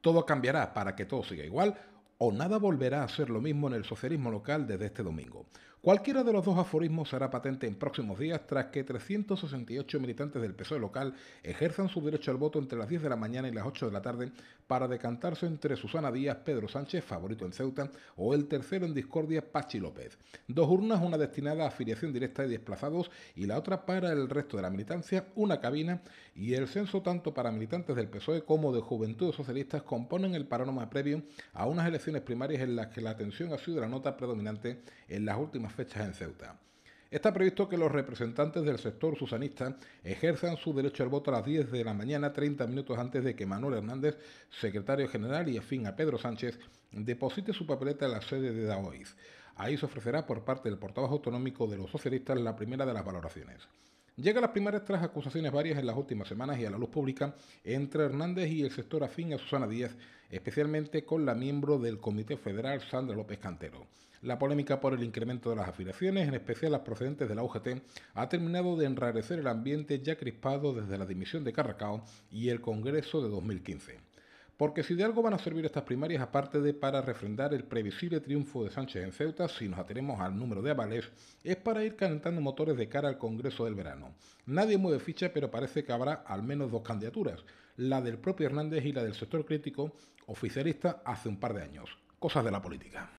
todo cambiará para que todo siga igual o nada volverá a ser lo mismo en el socialismo local desde este domingo. Cualquiera de los dos aforismos será patente en próximos días tras que 368 militantes del PSOE local ejerzan su derecho al voto entre las 10 de la mañana y las 8 de la tarde para decantarse entre Susana Díaz, Pedro Sánchez, favorito en Ceuta, o el tercero en discordia, Pachi López. Dos urnas, una destinada a afiliación directa de desplazados y la otra para el resto de la militancia, una cabina y el censo tanto para militantes del PSOE como de juventud Socialistas componen el panorama previo a unas elecciones primarias en las que la atención ha sido la nota predominante en las últimas fechas en Ceuta. Está previsto que los representantes del sector susanista ejerzan su derecho al voto a las 10 de la mañana, 30 minutos antes de que Manuel Hernández, secretario general y afín a Pedro Sánchez, deposite su papeleta en la sede de Daoiz. Ahí se ofrecerá por parte del portavoz autonómico de los socialistas la primera de las valoraciones. Llega a las primeras tras acusaciones varias en las últimas semanas y a la luz pública entre Hernández y el sector afín a Susana Díaz especialmente con la miembro del Comité Federal Sandra López Cantero. La polémica por el incremento de las afiliaciones, en especial las procedentes de la UGT, ha terminado de enrarecer el ambiente ya crispado desde la dimisión de Carracao y el Congreso de 2015. Porque si de algo van a servir estas primarias, aparte de para refrendar el previsible triunfo de Sánchez en Ceuta, si nos atenemos al número de avales, es para ir calentando motores de cara al Congreso del verano. Nadie mueve ficha, pero parece que habrá al menos dos candidaturas, la del propio Hernández y la del sector crítico oficialista hace un par de años. Cosas de la política.